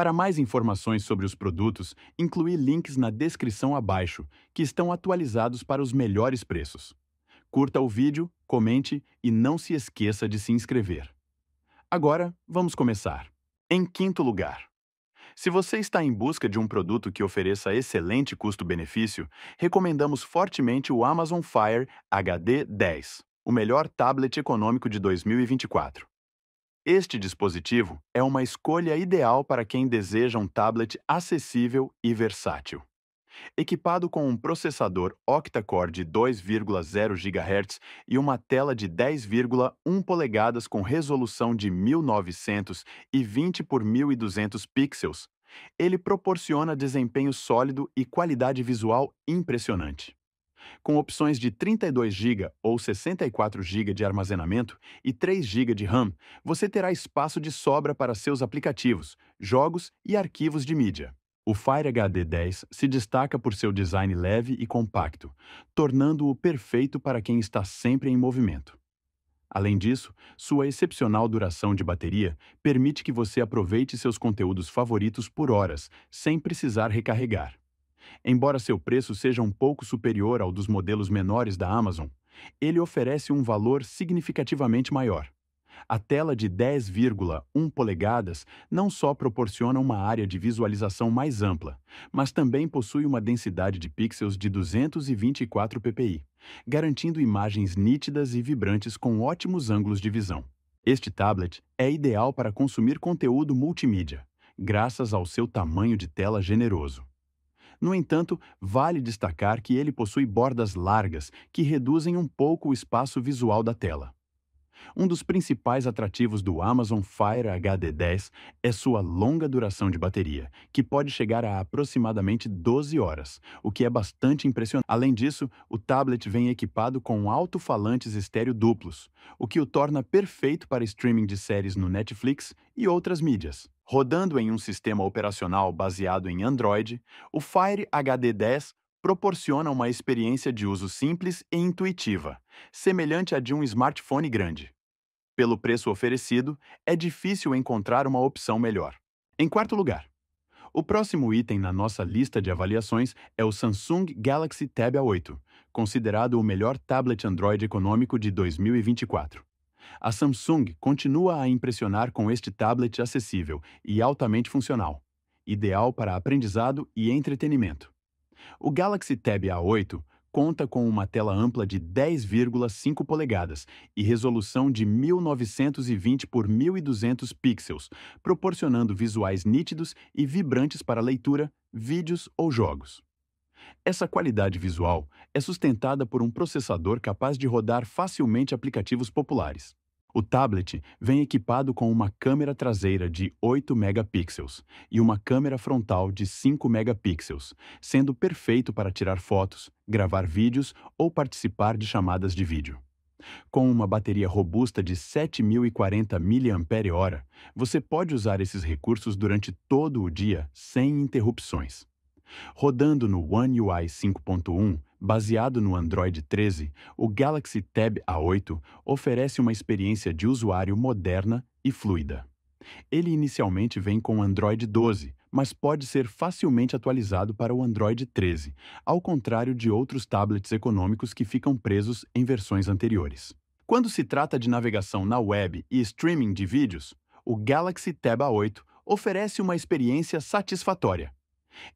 Para mais informações sobre os produtos, incluí links na descrição abaixo, que estão atualizados para os melhores preços. Curta o vídeo, comente e não se esqueça de se inscrever. Agora, vamos começar. Em quinto lugar, se você está em busca de um produto que ofereça excelente custo-benefício, recomendamos fortemente o Amazon Fire HD 10, o melhor tablet econômico de 2024. Este dispositivo é uma escolha ideal para quem deseja um tablet acessível e versátil. Equipado com um processador octa-core de 2,0 GHz e uma tela de 10,1 polegadas com resolução de 1920 por 1200 pixels, ele proporciona desempenho sólido e qualidade visual impressionante com opções de 32 GB ou 64 GB de armazenamento e 3 GB de RAM, você terá espaço de sobra para seus aplicativos, jogos e arquivos de mídia. O Fire HD 10 se destaca por seu design leve e compacto, tornando-o perfeito para quem está sempre em movimento. Além disso, sua excepcional duração de bateria permite que você aproveite seus conteúdos favoritos por horas, sem precisar recarregar. Embora seu preço seja um pouco superior ao dos modelos menores da Amazon, ele oferece um valor significativamente maior. A tela de 10,1 polegadas não só proporciona uma área de visualização mais ampla, mas também possui uma densidade de pixels de 224 ppi, garantindo imagens nítidas e vibrantes com ótimos ângulos de visão. Este tablet é ideal para consumir conteúdo multimídia, graças ao seu tamanho de tela generoso. No entanto, vale destacar que ele possui bordas largas que reduzem um pouco o espaço visual da tela. Um dos principais atrativos do Amazon Fire HD10 é sua longa duração de bateria, que pode chegar a aproximadamente 12 horas, o que é bastante impressionante. Além disso, o tablet vem equipado com alto-falantes estéreo duplos, o que o torna perfeito para streaming de séries no Netflix e outras mídias. Rodando em um sistema operacional baseado em Android, o Fire HD10 proporciona uma experiência de uso simples e intuitiva, semelhante à de um smartphone grande. Pelo preço oferecido, é difícil encontrar uma opção melhor. Em quarto lugar, o próximo item na nossa lista de avaliações é o Samsung Galaxy Tab A8, considerado o melhor tablet Android econômico de 2024. A Samsung continua a impressionar com este tablet acessível e altamente funcional, ideal para aprendizado e entretenimento. O Galaxy Tab A8 conta com uma tela ampla de 10,5 polegadas e resolução de 1920 por 1200 pixels, proporcionando visuais nítidos e vibrantes para leitura, vídeos ou jogos. Essa qualidade visual é sustentada por um processador capaz de rodar facilmente aplicativos populares. O tablet vem equipado com uma câmera traseira de 8 megapixels e uma câmera frontal de 5 megapixels, sendo perfeito para tirar fotos, gravar vídeos ou participar de chamadas de vídeo. Com uma bateria robusta de 7040 mAh, você pode usar esses recursos durante todo o dia sem interrupções. Rodando no One UI 5.1, Baseado no Android 13, o Galaxy Tab A8 oferece uma experiência de usuário moderna e fluida. Ele inicialmente vem com Android 12, mas pode ser facilmente atualizado para o Android 13, ao contrário de outros tablets econômicos que ficam presos em versões anteriores. Quando se trata de navegação na web e streaming de vídeos, o Galaxy Tab A8 oferece uma experiência satisfatória.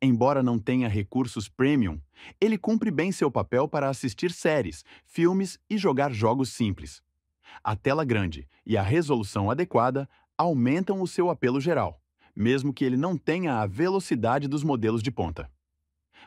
Embora não tenha recursos premium, ele cumpre bem seu papel para assistir séries, filmes e jogar jogos simples. A tela grande e a resolução adequada aumentam o seu apelo geral, mesmo que ele não tenha a velocidade dos modelos de ponta.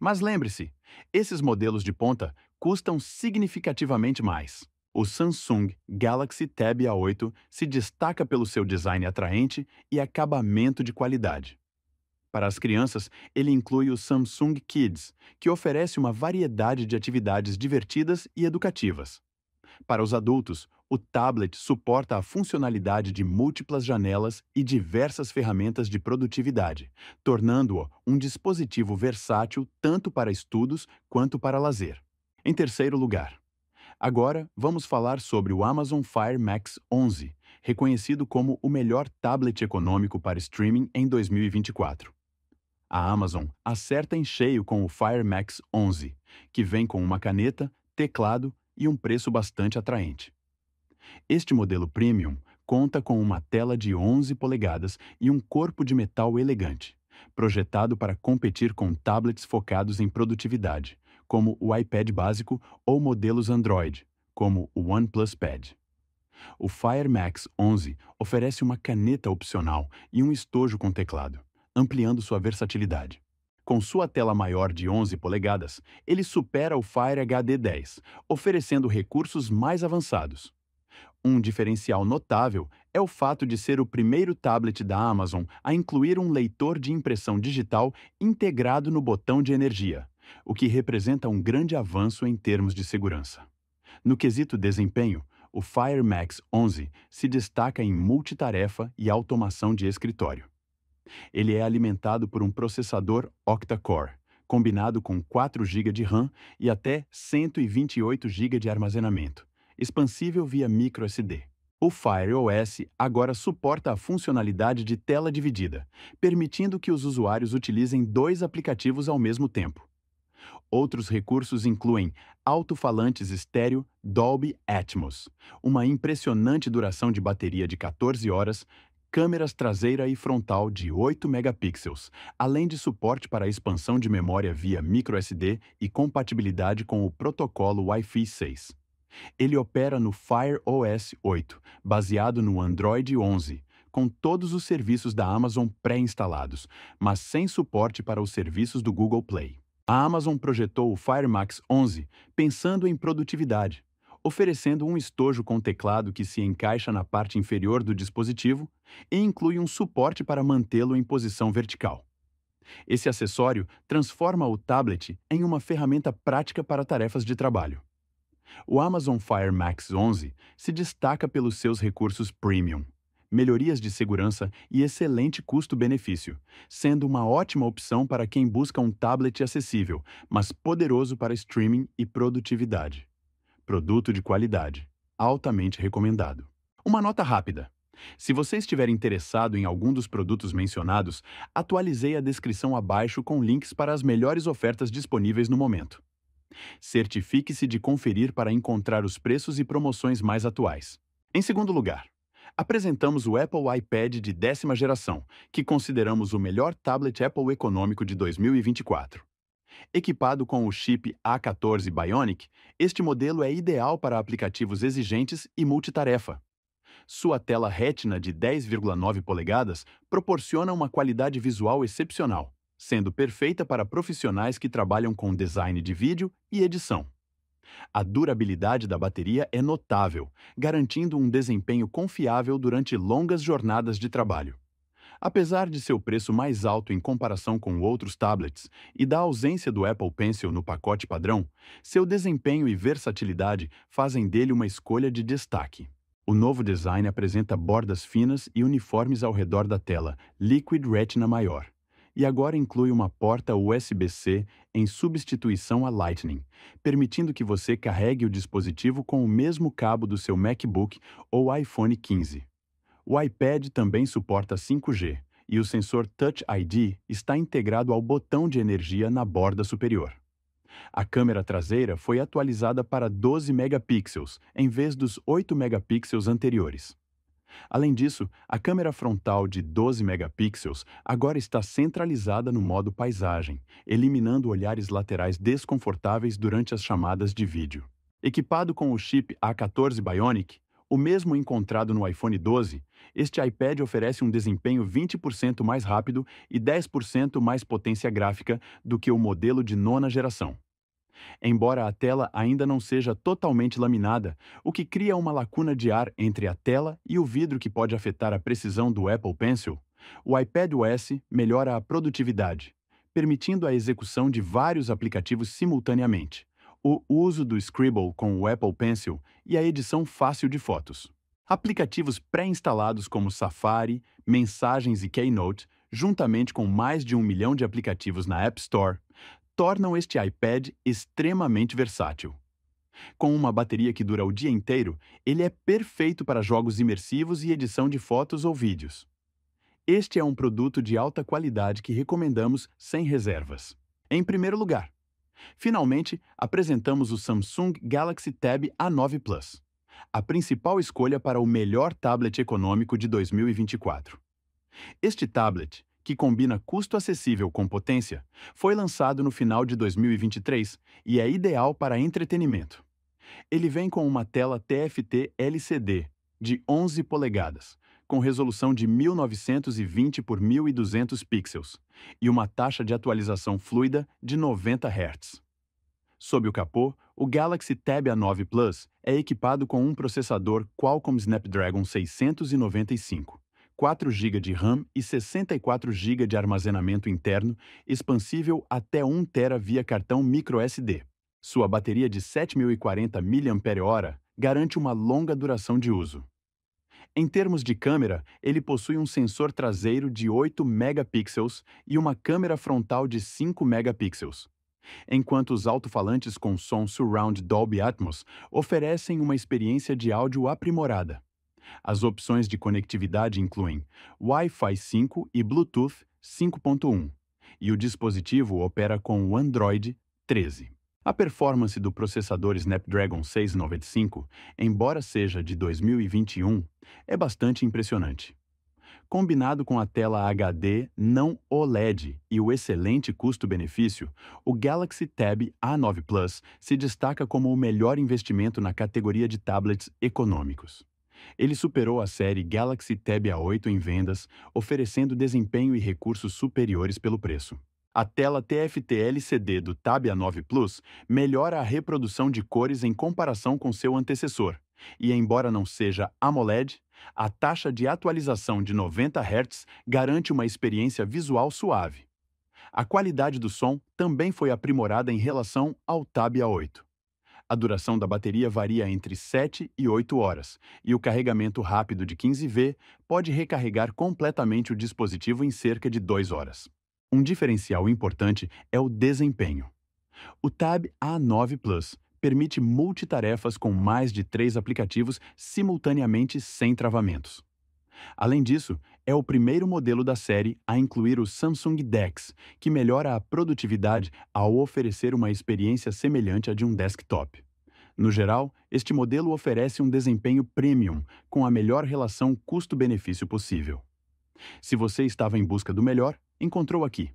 Mas lembre-se, esses modelos de ponta custam significativamente mais. O Samsung Galaxy Tab A8 se destaca pelo seu design atraente e acabamento de qualidade. Para as crianças, ele inclui o Samsung Kids, que oferece uma variedade de atividades divertidas e educativas. Para os adultos, o tablet suporta a funcionalidade de múltiplas janelas e diversas ferramentas de produtividade, tornando-o um dispositivo versátil tanto para estudos quanto para lazer. Em terceiro lugar, agora vamos falar sobre o Amazon Fire Max 11, reconhecido como o melhor tablet econômico para streaming em 2024. A Amazon acerta em cheio com o Fire Max 11, que vem com uma caneta, teclado e um preço bastante atraente. Este modelo premium conta com uma tela de 11 polegadas e um corpo de metal elegante, projetado para competir com tablets focados em produtividade, como o iPad básico ou modelos Android, como o OnePlus Pad. O Fire Max 11 oferece uma caneta opcional e um estojo com teclado ampliando sua versatilidade. Com sua tela maior de 11 polegadas, ele supera o Fire HD 10, oferecendo recursos mais avançados. Um diferencial notável é o fato de ser o primeiro tablet da Amazon a incluir um leitor de impressão digital integrado no botão de energia, o que representa um grande avanço em termos de segurança. No quesito desempenho, o Fire Max 11 se destaca em multitarefa e automação de escritório. Ele é alimentado por um processador octa-core, combinado com 4 GB de RAM e até 128 GB de armazenamento, expansível via microSD. O Fire OS agora suporta a funcionalidade de tela dividida, permitindo que os usuários utilizem dois aplicativos ao mesmo tempo. Outros recursos incluem alto-falantes estéreo Dolby Atmos, uma impressionante duração de bateria de 14 horas, câmeras traseira e frontal de 8 megapixels, além de suporte para expansão de memória via microSD e compatibilidade com o protocolo Wi-Fi 6. Ele opera no Fire OS 8, baseado no Android 11, com todos os serviços da Amazon pré-instalados, mas sem suporte para os serviços do Google Play. A Amazon projetou o Fire Max 11 pensando em produtividade, oferecendo um estojo com teclado que se encaixa na parte inferior do dispositivo e inclui um suporte para mantê-lo em posição vertical. Esse acessório transforma o tablet em uma ferramenta prática para tarefas de trabalho. O Amazon Fire Max 11 se destaca pelos seus recursos premium, melhorias de segurança e excelente custo-benefício, sendo uma ótima opção para quem busca um tablet acessível, mas poderoso para streaming e produtividade. Produto de qualidade. Altamente recomendado. Uma nota rápida. Se você estiver interessado em algum dos produtos mencionados, atualizei a descrição abaixo com links para as melhores ofertas disponíveis no momento. Certifique-se de conferir para encontrar os preços e promoções mais atuais. Em segundo lugar, apresentamos o Apple iPad de décima geração, que consideramos o melhor tablet Apple econômico de 2024. Equipado com o chip A14 Bionic, este modelo é ideal para aplicativos exigentes e multitarefa. Sua tela Retina de 10,9 polegadas proporciona uma qualidade visual excepcional, sendo perfeita para profissionais que trabalham com design de vídeo e edição. A durabilidade da bateria é notável, garantindo um desempenho confiável durante longas jornadas de trabalho. Apesar de seu preço mais alto em comparação com outros tablets e da ausência do Apple Pencil no pacote padrão, seu desempenho e versatilidade fazem dele uma escolha de destaque. O novo design apresenta bordas finas e uniformes ao redor da tela, Liquid Retina maior, e agora inclui uma porta USB-C em substituição à Lightning, permitindo que você carregue o dispositivo com o mesmo cabo do seu MacBook ou iPhone 15. O iPad também suporta 5G e o sensor Touch ID está integrado ao botão de energia na borda superior. A câmera traseira foi atualizada para 12 megapixels, em vez dos 8 megapixels anteriores. Além disso, a câmera frontal de 12 megapixels agora está centralizada no modo paisagem, eliminando olhares laterais desconfortáveis durante as chamadas de vídeo. Equipado com o chip A14 Bionic, o mesmo encontrado no iPhone 12, este iPad oferece um desempenho 20% mais rápido e 10% mais potência gráfica do que o modelo de nona geração. Embora a tela ainda não seja totalmente laminada, o que cria uma lacuna de ar entre a tela e o vidro que pode afetar a precisão do Apple Pencil, o iPad OS melhora a produtividade, permitindo a execução de vários aplicativos simultaneamente o uso do Scribble com o Apple Pencil e a edição fácil de fotos. Aplicativos pré-instalados como Safari, Mensagens e Keynote, juntamente com mais de um milhão de aplicativos na App Store, tornam este iPad extremamente versátil. Com uma bateria que dura o dia inteiro, ele é perfeito para jogos imersivos e edição de fotos ou vídeos. Este é um produto de alta qualidade que recomendamos sem reservas. Em primeiro lugar, Finalmente, apresentamos o Samsung Galaxy Tab A9 Plus, a principal escolha para o melhor tablet econômico de 2024. Este tablet, que combina custo acessível com potência, foi lançado no final de 2023 e é ideal para entretenimento. Ele vem com uma tela TFT LCD de 11 polegadas, com resolução de 1920 por 1200 pixels e uma taxa de atualização fluida de 90 Hz. Sob o capô, o Galaxy Tab A9 Plus é equipado com um processador Qualcomm Snapdragon 695, 4 GB de RAM e 64 GB de armazenamento interno, expansível até 1 TB via cartão microSD. Sua bateria de 7040 mAh garante uma longa duração de uso. Em termos de câmera, ele possui um sensor traseiro de 8 megapixels e uma câmera frontal de 5 megapixels. Enquanto os alto-falantes com som Surround Dolby Atmos oferecem uma experiência de áudio aprimorada. As opções de conectividade incluem Wi-Fi 5 e Bluetooth 5.1, e o dispositivo opera com o Android 13. A performance do processador Snapdragon 695, embora seja de 2021, é bastante impressionante. Combinado com a tela HD não OLED e o excelente custo-benefício, o Galaxy Tab A9 Plus se destaca como o melhor investimento na categoria de tablets econômicos. Ele superou a série Galaxy Tab A8 em vendas, oferecendo desempenho e recursos superiores pelo preço. A tela TFT LCD do Tab A9 Plus melhora a reprodução de cores em comparação com seu antecessor, e embora não seja AMOLED, a taxa de atualização de 90 Hz garante uma experiência visual suave. A qualidade do som também foi aprimorada em relação ao Tab A8. A duração da bateria varia entre 7 e 8 horas, e o carregamento rápido de 15V pode recarregar completamente o dispositivo em cerca de 2 horas. Um diferencial importante é o desempenho. O Tab A9 Plus permite multitarefas com mais de três aplicativos simultaneamente sem travamentos. Além disso, é o primeiro modelo da série a incluir o Samsung DeX, que melhora a produtividade ao oferecer uma experiência semelhante à de um desktop. No geral, este modelo oferece um desempenho premium, com a melhor relação custo-benefício possível. Se você estava em busca do melhor, encontrou aqui.